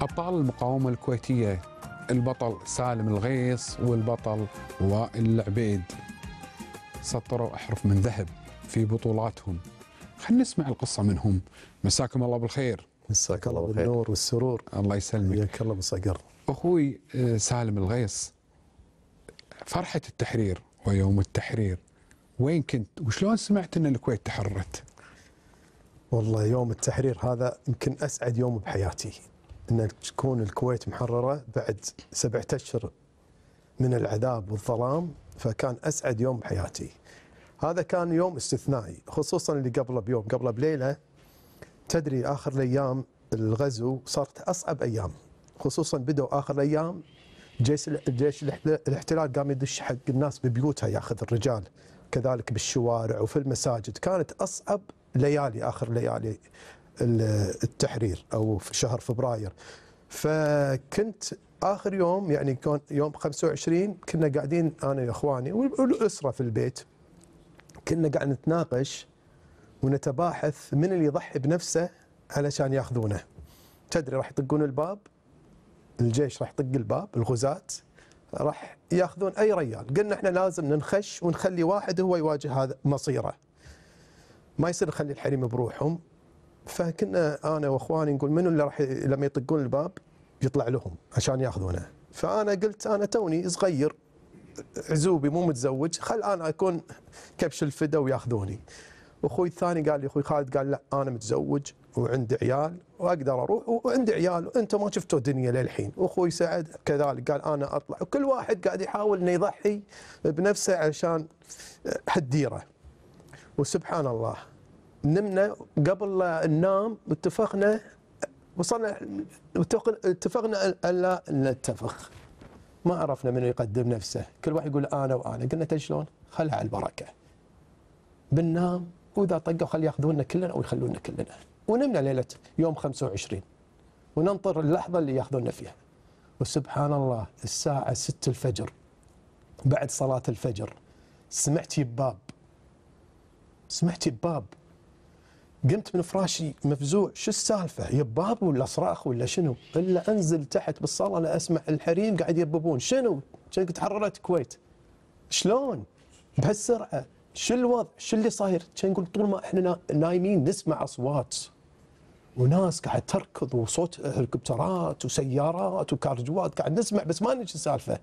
أبطال المقاومة الكويتية البطل سالم الغيص والبطل وائل العبيد سطروا أحرف من ذهب في بطولاتهم خلينا نسمع القصة منهم مساكم الله بالخير مساك الله بالخير النور والسرور الله يسلمك حياك الله بصقر أخوي آه، سالم الغيص فرحة التحرير ويوم التحرير وين كنت وشلون سمعت أن الكويت تحررت والله يوم التحرير هذا يمكن أسعد يوم بحياتي ان تكون الكويت محرره بعد سبعة اشهر من العذاب والظلام فكان اسعد يوم بحياتي. هذا كان يوم استثنائي خصوصا اللي قبله بيوم قبله بليله تدري اخر الايام الغزو صارت اصعب ايام خصوصا بدوا اخر الايام جيش الجيش الاحتلال قام يدش حق الناس ببيوتها ياخذ الرجال كذلك بالشوارع وفي المساجد كانت اصعب ليالي اخر ليالي التحرير او في شهر فبراير فكنت اخر يوم يعني كان يوم 25 كنا قاعدين انا واخواني والاسره في البيت كنا قاعد نتناقش ونتباحث من اللي يضحي بنفسه علشان ياخذونه تدري راح يطقون الباب الجيش راح يطق الباب الغزاة راح ياخذون اي ريال قلنا احنا لازم ننخش ونخلي واحد هو يواجه هذا مصيره ما يصير نخلي الحريم بروحهم فكنا انا واخواني نقول منو اللي راح لما يطقون الباب يطلع لهم عشان ياخذونه فانا قلت انا توني صغير عزوبي مو متزوج خل انا اكون كبش الفدا وياخذوني واخوي الثاني قال لي اخوي خالد قال لا انا متزوج وعندي عيال واقدر اروح وعندي عيال وانتم ما شفتوا دنيا للحين واخوي سعد كذلك قال انا اطلع وكل واحد قاعد يحاول انه يضحي بنفسه عشان حديره وسبحان الله نمنا قبل لا ننام اتفقنا وصلنا اتفقنا الا نتفق ما عرفنا من يقدم نفسه كل واحد يقول انا وانا قلنا شلون خلها على البركه بننام واذا طقوا خلي ياخذونا كلنا او يخلونا كلنا ونمنا ليله يوم 25 وننطر اللحظه اللي ياخذونا فيها وسبحان الله الساعه 6 الفجر بعد صلاه الفجر سمعت باب سمعت باب قمت من فراشي مفزوع شو السالفه يباب ولا صراخ ولا شنو الا انزل تحت بالصاله لا اسمع الحريم قاعد يببون شنو كانك تحررت الكويت شلون بهالسرعه شو الوضع شو اللي صاير كان يقول طول ما احنا نايمين نسمع اصوات وناس قاعد تركض وصوت هليكوبترات وسيارات وكارجوات قاعد نسمع بس ما ندري السالفه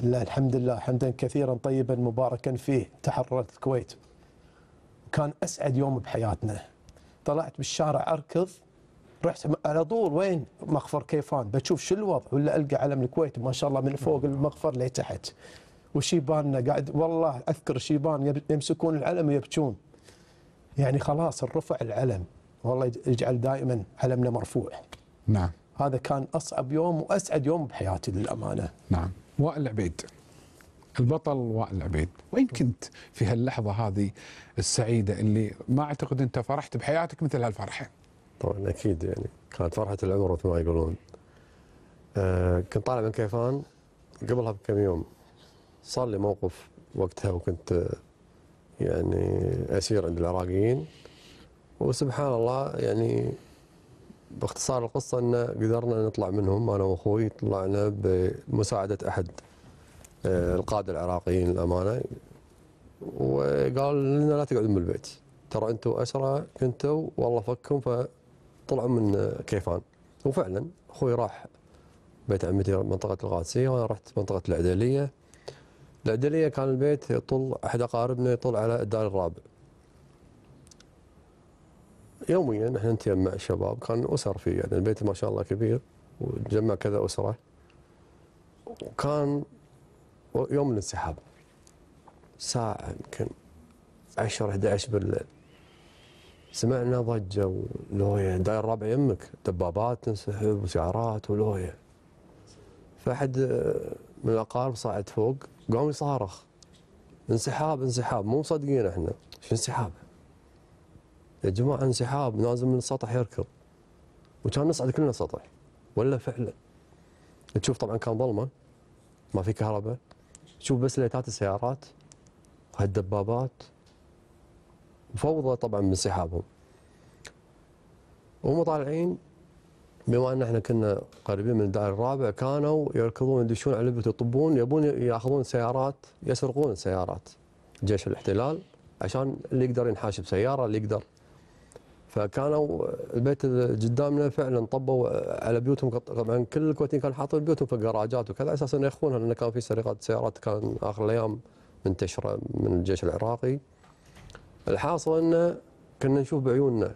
الا الحمد لله حمدا كثيرا طيبا مباركا فيه تحررت الكويت كان اسعد يوم بحياتنا طلعت بالشارع اركض رحت على طول وين مخفر كيفان بشوف شو الوضع ولا القى علم الكويت ما شاء الله من فوق المخفر لتحت وشيباننا قاعد والله اذكر شيبان يمسكون العلم ويبكون يعني خلاص رفع العلم والله يجعل دائما علمنا مرفوع نعم هذا كان اصعب يوم واسعد يوم بحياتي للامانه نعم وائل العبيد البطل والعبيد وين كنت في هاللحظة هذه السعيدة اللي ما أعتقد أنت فرحت بحياتك مثل هالفرحة طبعا أكيد يعني كانت فرحة العمر مثل ما يقولون آه كنت طالع من كيفان قبلها بكم يوم صار لي موقف وقتها وكنت آه، يعني أسير عند العراقيين وسبحان الله يعني باختصار القصة أن قدرنا نطلع منهم أنا وأخوي طلعنا بمساعدة أحد آه، القاده العراقيين الامانه وقال لنا لا تقعدون بالبيت ترى انتم اسرى كنتوا والله فكم فطلعوا من كيفان وفعلا اخوي راح بيت عمتي منطقه القادسيه وانا رحت منطقه العدليه العدليه كان البيت يطل احد اقاربنا يطل على الدار الرابع يوميا احنا نتجمع الشباب كان اسر فيه يعني البيت ما شاء الله كبير وتجمع كذا اسره وكان يوم الانسحاب ساعة يمكن 10 11 بالليل سمعنا ضجة ولوية داير ربع يمك دبابات تنسحب وسيارات ولوية فأحد من الأقارب صعد فوق قام يصارخ انسحاب انسحاب مو مصدقين احنا شو انسحاب يا جماعة انسحاب لازم من السطح يركض وكان نصعد كلنا سطح ولا فعلا تشوف طبعا كان ظلمة ما في كهرباء تشوف بس ليتات السيارات وهالدبابات وفوضى طبعا من سحابهم وهم طالعين بما ان احنا كنا قريبين من الدائر الرابع كانوا يركضون يدشون على لبه يطبون يبون ياخذون سيارات يسرقون سيارات جيش الاحتلال عشان اللي يقدر ينحاش بسياره اللي يقدر فكانوا البيت قدامنا فعلا طبوا على بيوتهم طبعا كل الكويتيين كانوا حاطين بيوتهم في الجراجات وكذا على اساس انه يخونها لان كان في سرقات سيارات كان اخر الايام منتشره من الجيش العراقي. الحاصل انه كنا نشوف بعيوننا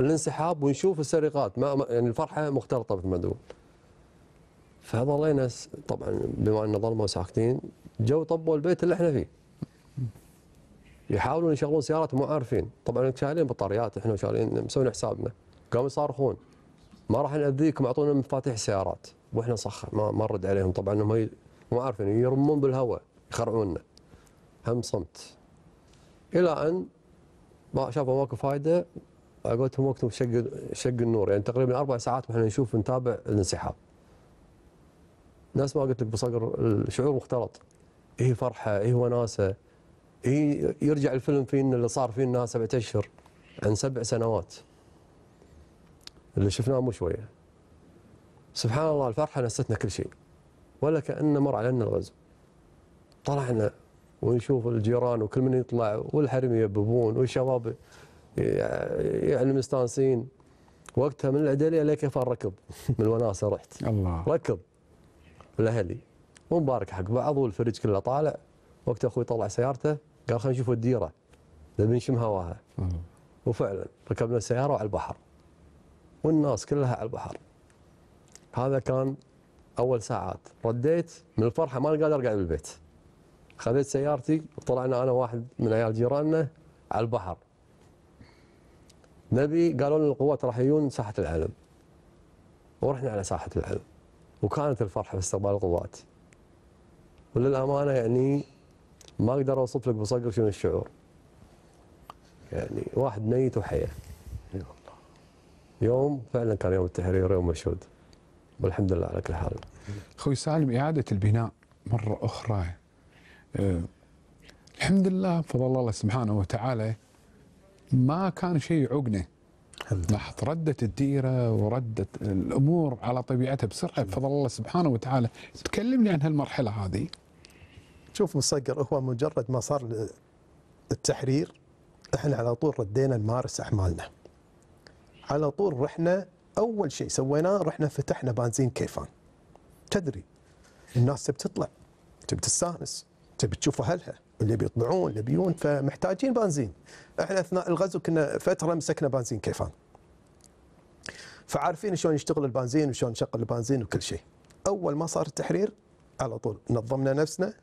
الانسحاب ونشوف السرقات ما يعني الفرحه مختلطه مثل ما تقول. فظلينا طبعا بما ان ظلموا ساكتين جو طبوا البيت اللي احنا فيه. يحاولون يشغلون سيارات مو عارفين طبعا شايلين بطاريات احنا شايلين مسوين حسابنا قاموا يصارخون ما راح ناذيكم اعطونا مفاتيح السيارات واحنا صخ ما, ما نرد عليهم طبعا هم مو عارفين يرمون بالهواء يخرعوننا هم صمت الى ان ما شافوا ماكو فائده على وقت وقتهم شق شق النور يعني تقريبا اربع ساعات واحنا نشوف نتابع الانسحاب. نفس ما قلت لك بصقر الشعور مختلط. هي إيه فرحه، هي إيه وناسه، هي يرجع الفيلم فينا اللي صار فينا سبعة اشهر عن سبع سنوات اللي شفناه مو شويه سبحان الله الفرحه نستنا كل شيء ولا كانه مر علينا الغزو طلعنا ونشوف الجيران وكل من يطلع والحرم يببون والشباب يعني مستانسين وقتها من العدليه لكفر ركب من الوناسه رحت الله ركب الاهلي ومبارك حق بعض والفريج كله طالع وقت اخوي طلع سيارته قال خلينا نشوف الديره نبي نشم هواها وفعلا ركبنا السياره وعلى البحر والناس كلها على البحر هذا كان اول ساعات رديت من الفرحه ما قادر ارجع للبيت خذيت سيارتي وطلعنا انا واحد من عيال جيراننا على البحر نبي قالوا لنا القوات راح يجون ساحه العلم ورحنا على ساحه العلم وكانت الفرحه في استقبال القوات وللامانه يعني ما اقدر اوصف لك بصقر شنو الشعور يعني واحد ميت وحياه يوم فعلا كان يوم التحرير يوم مشهود والحمد لله على كل حال اخوي سالم اعاده البناء مره اخرى أه الحمد لله فضل الله سبحانه وتعالى ما كان شيء عقنه لاحظ ردت الديره وردت الامور على طبيعتها بسرعه بفضل الله سبحانه وتعالى تكلمني عن هالمرحله هذه شوف مصقر هو مجرد ما صار التحرير احنا على طول ردينا نمارس اعمالنا على طول رحنا اول شيء سويناه رحنا فتحنا بنزين كيفان تدري الناس تبي تطلع تبي تستانس تبي تشوف اهلها اللي بيطلعون اللي بيون فمحتاجين بنزين احنا اثناء الغزو كنا فتره مسكنا بنزين كيفان فعارفين شلون يشتغل البنزين وشلون نشغل البنزين وكل شيء اول ما صار التحرير على طول نظمنا نفسنا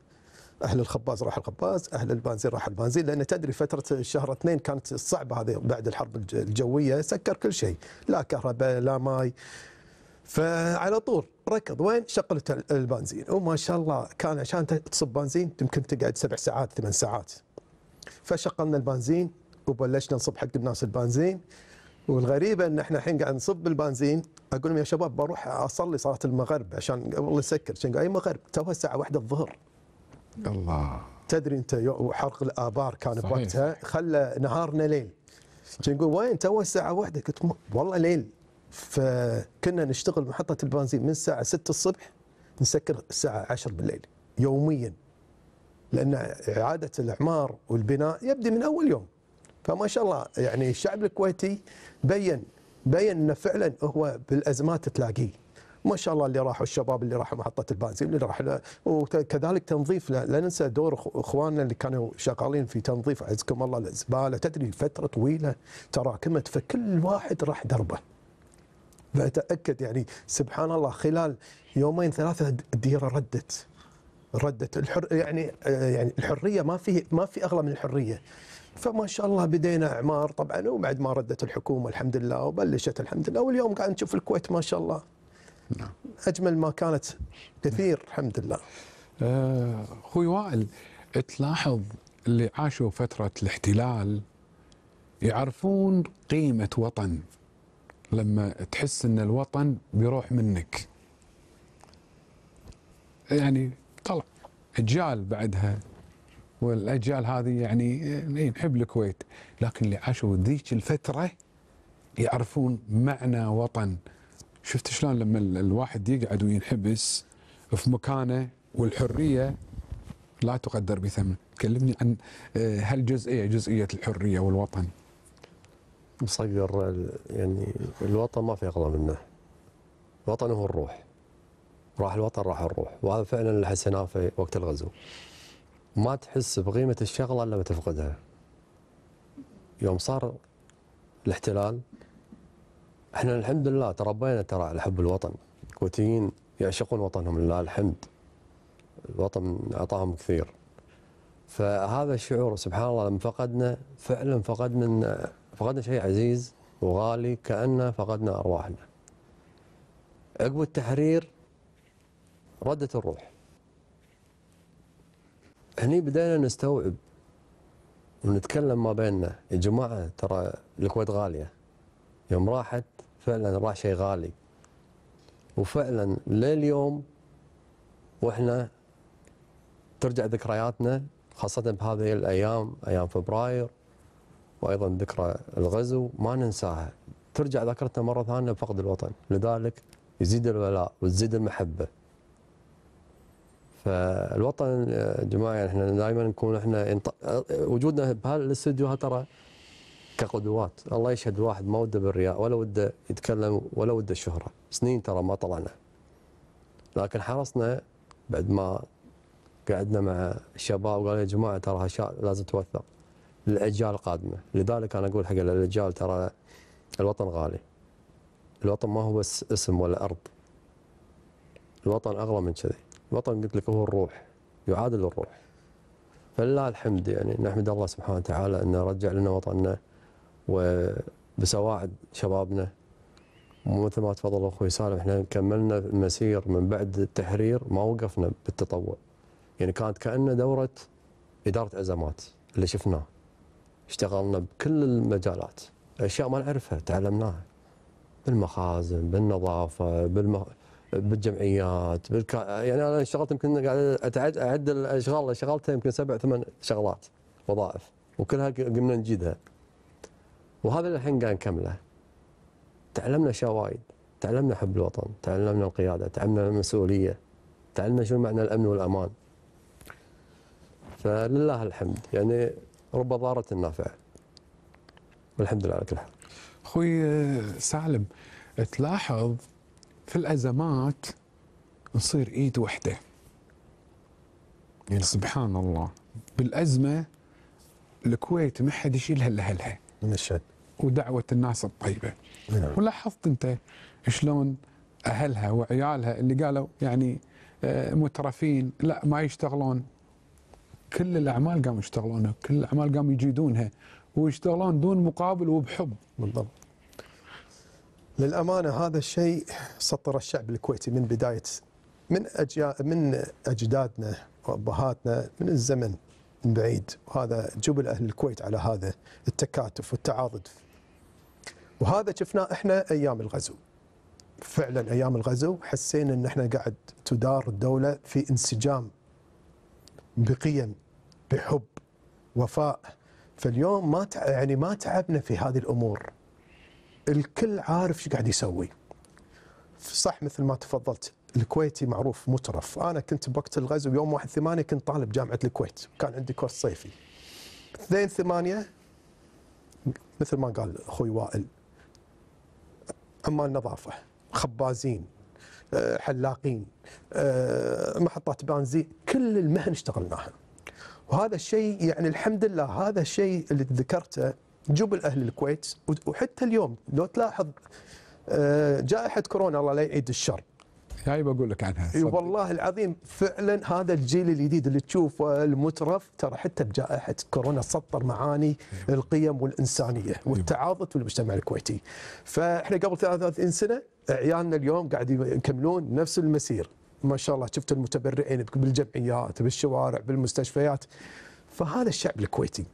اهل الخباز راح الخباز اهل البنزين راح البنزين لان تدري فتره الشهر اثنين كانت صعبه هذه بعد الحرب الجويه سكر كل شيء لا كهرباء لا ماي فعلى طول ركض وين شغلت البنزين وما شاء الله كان عشان تصب بنزين يمكن تقعد سبع ساعات ثمان ساعات فشغلنا البنزين وبلشنا نصب حق الناس البنزين والغريبة ان احنا الحين قاعد نصب البنزين اقول لهم يا شباب بروح اصلي صلاة المغرب عشان والله يسكر عشان اي مغرب توها الساعة واحدة الظهر الله تدري انت حرق الابار كان بوقتها خلى نهارنا ليل كان نقول وين تو الساعه واحدة قلت والله ليل فكنا نشتغل محطه البنزين من الساعه 6 الصبح نسكر الساعه 10 بالليل يوميا لان اعاده الاعمار والبناء يبدي من اول يوم فما شاء الله يعني الشعب الكويتي بين بين انه فعلا هو بالازمات تلاقيه ما شاء الله اللي راحوا الشباب اللي راحوا محطه البنزين اللي راح وكذلك تنظيف لا ننسى دور اخواننا اللي كانوا شغالين في تنظيف عزكم الله الزباله تدري فتره طويله تراكمت فكل واحد راح دربه فاتاكد يعني سبحان الله خلال يومين ثلاثه الديره ردت ردت الحر يعني يعني الحريه ما في ما في اغلى من الحريه فما شاء الله بدينا اعمار طبعا وبعد ما ردت الحكومه الحمد لله وبلشت الحمد لله واليوم قاعد نشوف الكويت ما شاء الله نعم. أجمل ما كانت كثير نعم. الحمد لله آه، أخوي وائل تلاحظ اللي عاشوا فترة الاحتلال يعرفون قيمة وطن لما تحس أن الوطن بيروح منك يعني طلع أجيال بعدها والاجيال هذه يعني إيه، نحب الكويت لكن اللي عاشوا ذيك الفتره يعرفون معنى وطن شفت شلون لما الواحد يقعد وينحبس في مكانه والحريه لا تقدر بثمن كلمني عن هالجزئيه آه، جزئيه الحريه والوطن مصقر يعني الوطن ما في اغلى منه الوطن هو الروح راح الوطن راح الروح وهذا فعلا اللي حسيناه في وقت الغزو ما تحس بقيمه الشغله الا بتفقدها يوم صار الاحتلال احنا الحمد لله تربينا ترى على حب الوطن الكويتيين يعشقون وطنهم لله الحمد الوطن اعطاهم كثير فهذا الشعور سبحان الله لما فقدنا فعلا فقدنا فقدنا شيء عزيز وغالي كأننا فقدنا أرواحنا عقب التحرير ردت الروح هني بدأنا نستوعب ونتكلم ما بيننا يا جماعة ترى الكويت غالية يوم راحت فعلا راح شيء غالي وفعلا لليوم واحنا ترجع ذكرياتنا خاصة بهذه الأيام أيام فبراير وأيضا ذكرى الغزو ما ننساها ترجع ذاكرتنا مرة ثانية بفقد الوطن لذلك يزيد الولاء وتزيد المحبة فالوطن يا آه، جماعة احنا دائما نكون احنا آه، وجودنا بهالاستديو ترى كقدوات الله يشهد واحد ما وده بالرياء ولا وده يتكلم ولا وده الشهرة سنين ترى ما طلعنا لكن حرصنا بعد ما قعدنا مع الشباب وقالوا يا جماعة ترى هالأشياء لازم توثق للأجيال القادمة لذلك أنا أقول حق الأجيال ترى الوطن غالي الوطن ما هو بس اسم ولا أرض الوطن أغلى من كذي الوطن قلت لك هو الروح يعادل الروح فلله الحمد يعني نحمد الله سبحانه وتعالى أنه رجع لنا وطننا وبسواعد شبابنا ومثل ما تفضل اخوي سالم احنا كملنا المسير من بعد التحرير ما وقفنا بالتطوع يعني كانت كانه دوره اداره ازمات اللي شفناه اشتغلنا بكل المجالات اشياء ما نعرفها تعلمناها بالمخازن بالنظافه بالمخ... بالجمعيات بالك... يعني انا اشتغلت يمكن قاعد اتعد اعد الاشغال اللي شغلتها يمكن سبع ثمان شغلات وظائف وكلها قمنا نجيدها وهذا اللي الحين قاعد نكمله تعلمنا اشياء وايد تعلمنا حب الوطن تعلمنا القياده تعلمنا المسؤوليه تعلمنا شو معنى الامن والامان فلله الحمد يعني رب ضارة النافع والحمد لله على كل حال اخوي آه، سالم تلاحظ في الازمات نصير ايد وحده يعني سبحان الله بالازمه الكويت ما حد يشيلها الا اهلها من الشد ودعوه الناس الطيبه نعم. ولاحظت انت شلون اهلها وعيالها اللي قالوا يعني آه، مترفين لا ما يشتغلون كل الاعمال قاموا يشتغلونها كل الاعمال قاموا يجيدونها ويشتغلون دون مقابل وبحب بالضبط للامانه هذا الشيء سطر الشعب الكويتي من بدايه من من اجدادنا وابهاتنا من الزمن من بعيد وهذا جبل اهل الكويت على هذا التكاتف والتعاضد وهذا شفناه احنا ايام الغزو فعلا ايام الغزو حسينا ان احنا قاعد تدار الدوله في انسجام بقيم بحب وفاء فاليوم ما يعني ما تعبنا في هذه الامور الكل عارف شو قاعد يسوي صح مثل ما تفضلت الكويتي معروف مترف انا كنت بوقت الغزو يوم 1 8 كنت طالب جامعه الكويت كان عندي كورس صيفي 2 8 مثل ما قال اخوي وائل عمال نظافه خبازين آه، حلاقين آه، محطات بنزين كل المهن اشتغلناها وهذا الشيء يعني الحمد لله هذا الشيء اللي ذكرته جبل أهل الكويت وحتى اليوم لو تلاحظ آه، جائحة كورونا الله لا يعيد الشر هاي بقول لك عنها اي والله العظيم فعلا هذا الجيل الجديد اللي تشوفه المترف ترى حتى بجائحه كورونا سطر معاني إيه. القيم والانسانيه إيه. والتعاضد في المجتمع الكويتي فاحنا قبل 33 سنه عيالنا اليوم قاعد يكملون نفس المسير ما شاء الله شفت المتبرعين بالجمعيات بالشوارع بالمستشفيات فهذا الشعب الكويتي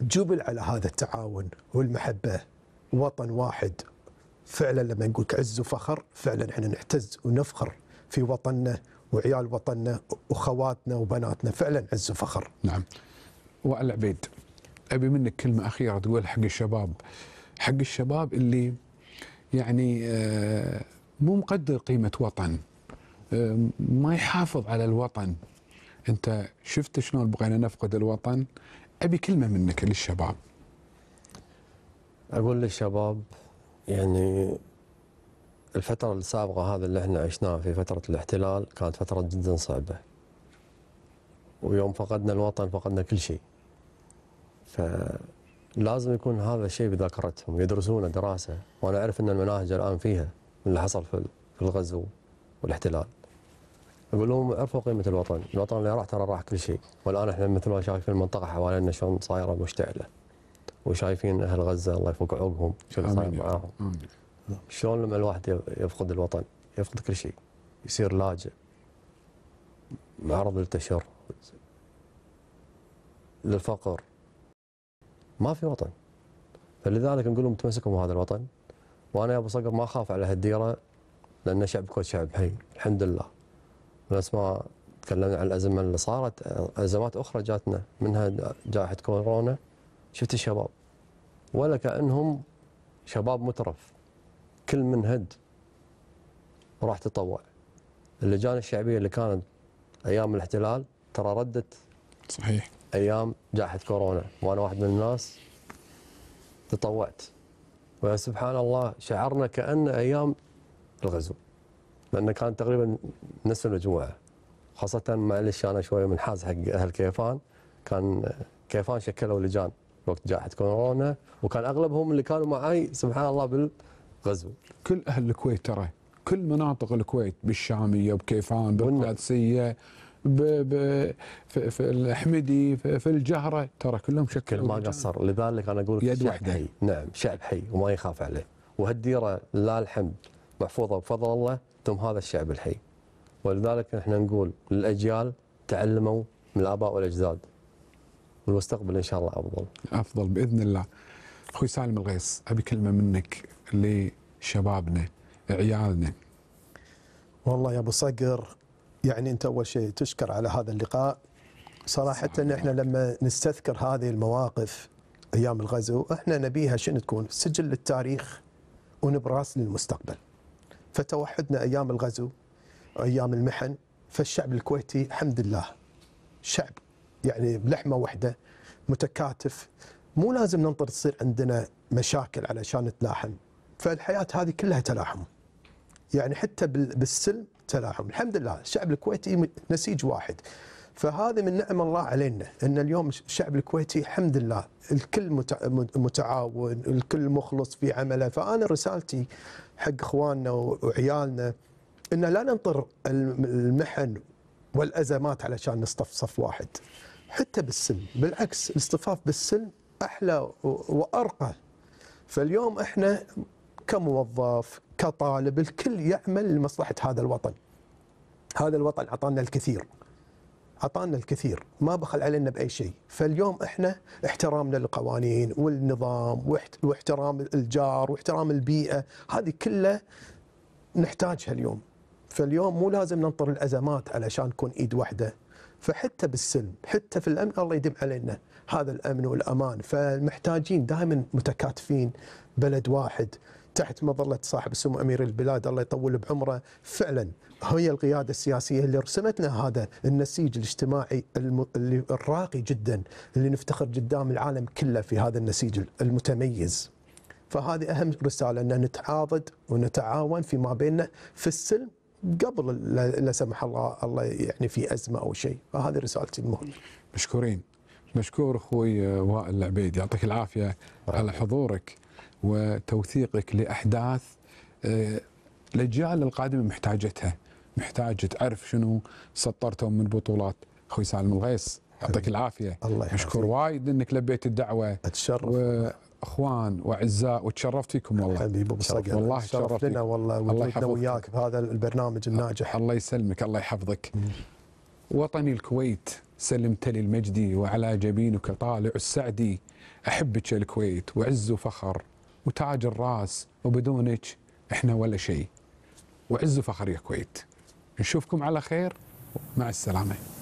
جبل على هذا التعاون والمحبه وطن واحد فعلا لما نقول عز وفخر فعلا احنا نعتز ونفخر في وطننا وعيال وطننا واخواتنا وبناتنا فعلا عز وفخر. نعم. وائل عبيد ابي منك كلمه اخيره تقول حق الشباب حق الشباب اللي يعني آه، مو مقدر قيمه وطن آه، ما يحافظ على الوطن انت شفت شلون بغينا نفقد الوطن ابي كلمه منك للشباب اقول للشباب يعني الفترة السابقة هذا اللي احنا عشناها في فترة الاحتلال كانت فترة جدا صعبة ويوم فقدنا الوطن فقدنا كل شيء فلازم يكون هذا الشيء بذاكرتهم يدرسونه دراسة وأنا أعرف أن المناهج الآن فيها من اللي حصل في الغزو والاحتلال أقول لهم عرفوا قيمة الوطن الوطن اللي راح ترى راح كل شيء والآن احنا مثل ما شايفين المنطقة حوالينا شلون صايرة مشتعلة وشايفين اهل غزه الله يفك عقبهم شو اللي صاير معاهم شلون لما الواحد يفقد الوطن يفقد كل شيء يصير لاجئ معرض للتشر للفقر ما في وطن فلذلك نقول لهم تمسكوا بهذا الوطن وانا يا ابو صقر ما اخاف على هالديره لان شعب كويت شعب حي الحمد لله نفس ما تكلمنا عن الازمه اللي صارت ازمات اخرى جاتنا منها جائحه كورونا شفت الشباب ولا كأنهم شباب مترف كل من هد وراح تطوع اللجان الشعبية اللي كانت أيام الاحتلال ترى ردت صحيح أيام جائحة كورونا وأنا واحد من الناس تطوعت وسبحان الله شعرنا كأن أيام الغزو لأن كان تقريبا نفس المجموعة خاصة معلش أنا شوية منحاز حق أهل كيفان كان كيفان شكلوا لجان وقت جائحه كورونا وكان اغلبهم اللي كانوا معي سبحان الله بالغزو. كل اهل الكويت ترى كل مناطق الكويت بالشاميه بكيفان بالقادسيه ب... ب... في, في الحمدي في, في الجهره ترى كلهم شكل ما قصر لذلك انا اقول يد واحده حي نعم شعب حي وما يخاف عليه وهالديره لله الحمد محفوظه بفضل الله ثم هذا الشعب الحي ولذلك احنا نقول للاجيال تعلموا من الاباء والاجداد والمستقبل ان شاء الله افضل. افضل باذن الله. اخوي سالم الغيص ابي كلمه منك لشبابنا عيالنا. والله يا ابو صقر يعني انت اول شيء تشكر على هذا اللقاء. صراحه إن احنا لما نستذكر هذه المواقف ايام الغزو احنا نبيها شنو تكون؟ سجل للتاريخ ونبراس للمستقبل. فتوحدنا ايام الغزو ايام المحن فالشعب الكويتي الحمد لله شعب يعني بلحمه واحده متكاتف مو لازم ننطر تصير عندنا مشاكل علشان نتلاحم فالحياه هذه كلها تلاحم يعني حتى بالسلم تلاحم الحمد لله الشعب الكويتي نسيج واحد فهذه من نعم الله علينا ان اليوم الشعب الكويتي الحمد لله الكل متعاون الكل مخلص في عمله فانا رسالتي حق اخواننا وعيالنا ان لا ننطر المحن والازمات علشان صف واحد حتى بالسن بالعكس الاصطفاف بالسن أحلى وأرقى فاليوم إحنا كموظف كطالب الكل يعمل لمصلحة هذا الوطن هذا الوطن أعطانا الكثير أعطانا الكثير ما بخل علينا بأي شيء فاليوم إحنا احترامنا للقوانين والنظام واحترام الجار واحترام البيئة هذه كلها نحتاجها اليوم فاليوم مو لازم ننطر الأزمات علشان نكون إيد واحدة فحتى بالسلم حتى في الامن الله يدم علينا هذا الامن والامان فمحتاجين دائما متكاتفين بلد واحد تحت مظله صاحب السمو امير البلاد الله يطول بعمره فعلا هي القياده السياسيه اللي رسمت لنا هذا النسيج الاجتماعي الم... اللي الراقي جدا اللي نفتخر قدام العالم كله في هذا النسيج المتميز. فهذه اهم رساله ان نتعاضد ونتعاون فيما بيننا في السلم قبل لا سمح الله الله يعني في ازمه او شيء فهذه رسالتي المهمه مشكورين مشكور اخوي وائل العبيد يعطيك العافيه على حضورك وتوثيقك لاحداث آه، الاجيال القادمه محتاجتها محتاج تعرف شنو سطرتهم من بطولات اخوي سالم الغيس يعطيك العافيه الله يحفظك مشكور وايد انك لبيت الدعوه اتشرف اخوان واعزاء وتشرفت فيكم والله حبيبي ابو صقر والله تشرف لنا والله وجودنا وياك بهذا البرنامج الناجح الله يسلمك الله يحفظك وطني الكويت سلمت لي المجدي وعلى جبينك طالع السعدي احبك الكويت وعز وفخر وتاج الراس وبدونك احنا ولا شيء وعز وفخر يا كويت نشوفكم على خير مع السلامه